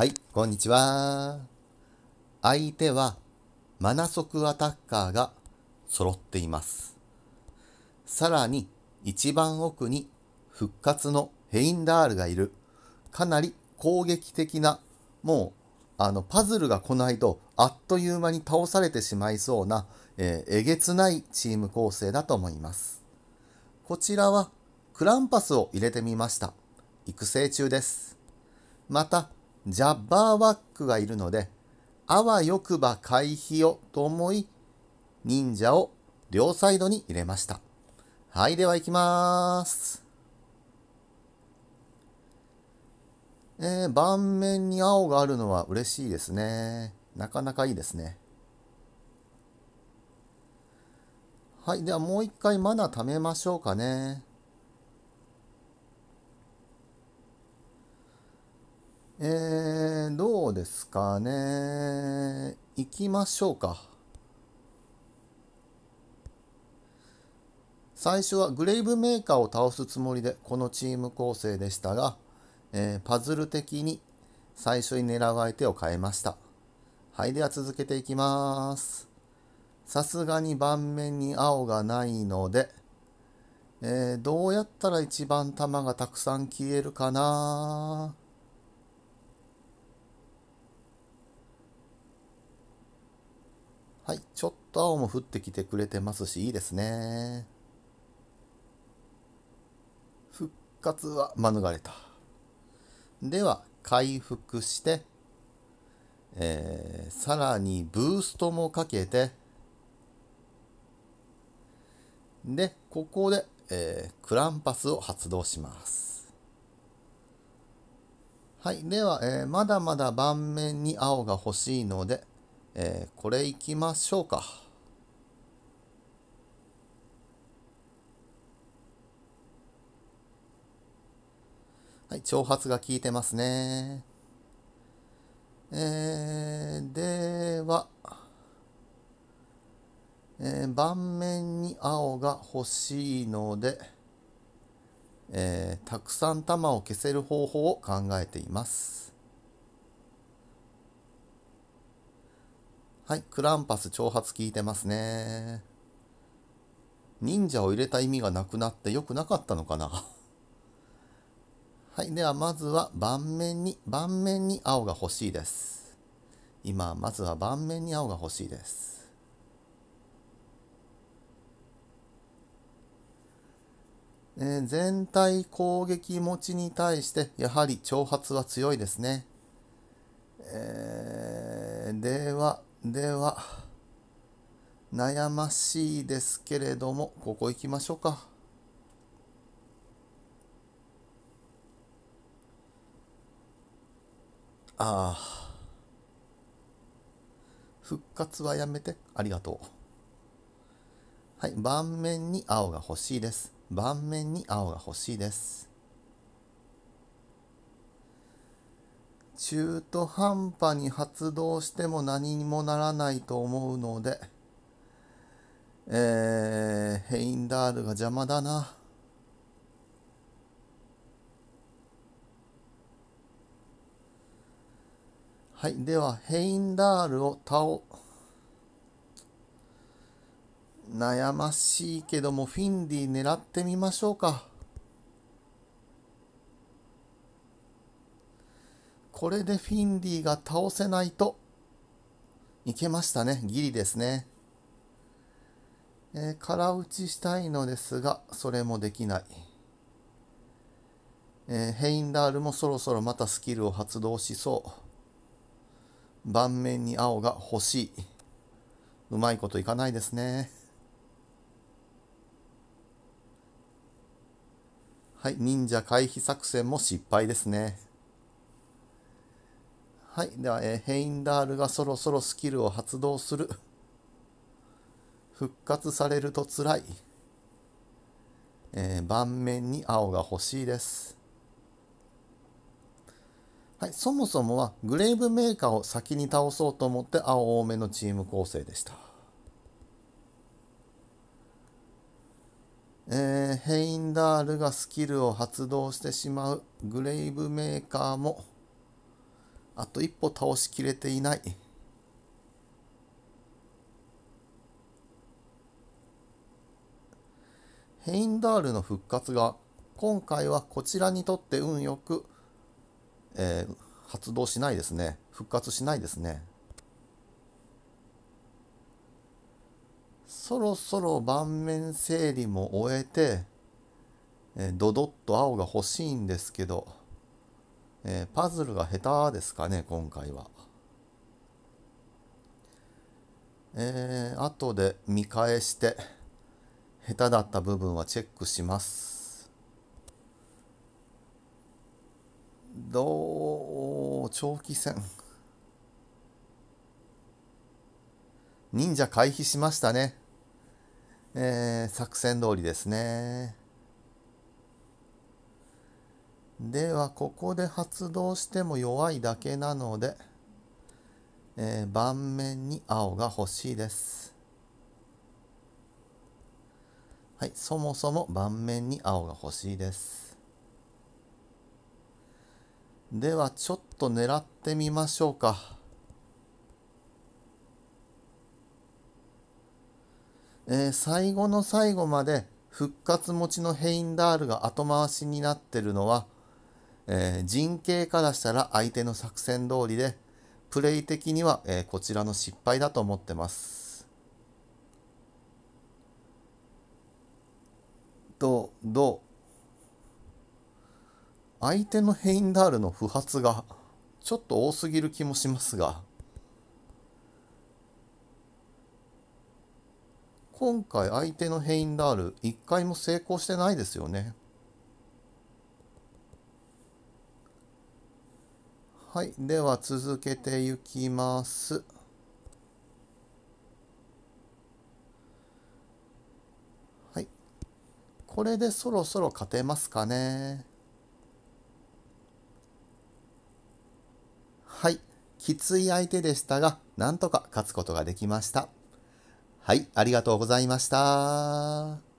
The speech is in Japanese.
はい、こんにちは。相手はマナソクアタッカーが揃っています。さらに一番奥に復活のヘインダールがいる。かなり攻撃的な、もうあのパズルが来ないとあっという間に倒されてしまいそうな、えー、えげつないチーム構成だと思います。こちらはクランパスを入れてみました。育成中です。また、ジャッバーワックがいるので、あわよくば回避をと思い、忍者を両サイドに入れました。はい、では行きます。えー、盤面に青があるのは嬉しいですね。なかなかいいですね。はい、ではもう一回マナ貯めましょうかね。えー、どうですかね。行きましょうか。最初はグレイブメーカーを倒すつもりでこのチーム構成でしたが、えー、パズル的に最初に狙う相手を変えました。はい、では続けていきます。さすがに盤面に青がないので、えー、どうやったら一番弾がたくさん消えるかなはい、ちょっと青も降ってきてくれてますし、いいですね。復活は免れた。では、回復して、えー、さらにブーストもかけて、で、ここで、えー、クランパスを発動します。はい。では、えー、まだまだ盤面に青が欲しいので、えー、これいきましょうか。はい、挑発が効いてますね。えー、では、えー、盤面に青が欲しいので、えー、たくさん玉を消せる方法を考えています。はい、クランパス挑発聞いてますね。忍者を入れた意味がなくなって良くなかったのかなはい、ではまずは盤面に、盤面に青が欲しいです。今、まずは盤面に青が欲しいです。えー、全体攻撃持ちに対して、やはり挑発は強いですね。えー、では、では、悩ましいですけれども、ここ行きましょうか。ああ。復活はやめて。ありがとう。はい、盤面に青が欲しいです。盤面に青が欲しいです。中途半端に発動しても何にもならないと思うので、えー、ヘインダールが邪魔だな。はい、では、ヘインダールを倒、悩ましいけども、フィンディ狙ってみましょうか。これでフィンディが倒せないといけましたね。ギリですね。えー、空打ちしたいのですが、それもできない。えー、ヘインダールもそろそろまたスキルを発動しそう。盤面に青が欲しい。うまいこといかないですね。はい、忍者回避作戦も失敗ですね。はい。では、えー、ヘインダールがそろそろスキルを発動する。復活されると辛い。えー、盤面に青が欲しいです。はい、そもそもはグレーブメーカーを先に倒そうと思って青多めのチーム構成でした。えー、ヘインダールがスキルを発動してしまうグレイブメーカーもあと一歩倒しきれていない。ヘインダールの復活が今回はこちらにとって運よく、えー、発動しないですね。復活しないですね。そろそろ盤面整理も終えて、えドドッと青が欲しいんですけど。えー、パズルが下手ですかね、今回は。えー、後で見返して、下手だった部分はチェックします。どう、長期戦。忍者回避しましたね。えー、作戦通りですね。ではここで発動しても弱いだけなので、えー、盤面に青が欲しいです。はい、そもそも盤面に青が欲しいです。ではちょっと狙ってみましょうか。えー、最後の最後まで復活持ちのヘインダールが後回しになってるのはえー、陣形からしたら相手の作戦通りで、プレイ的には、えー、こちらの失敗だと思ってます。と、どう相手のヘインダールの不発がちょっと多すぎる気もしますが、今回相手のヘインダール一回も成功してないですよね。はい、では続けていきます。はい、これでそろそろ勝てますかね。はい、きつい相手でしたが、なんとか勝つことができました。はい、ありがとうございました。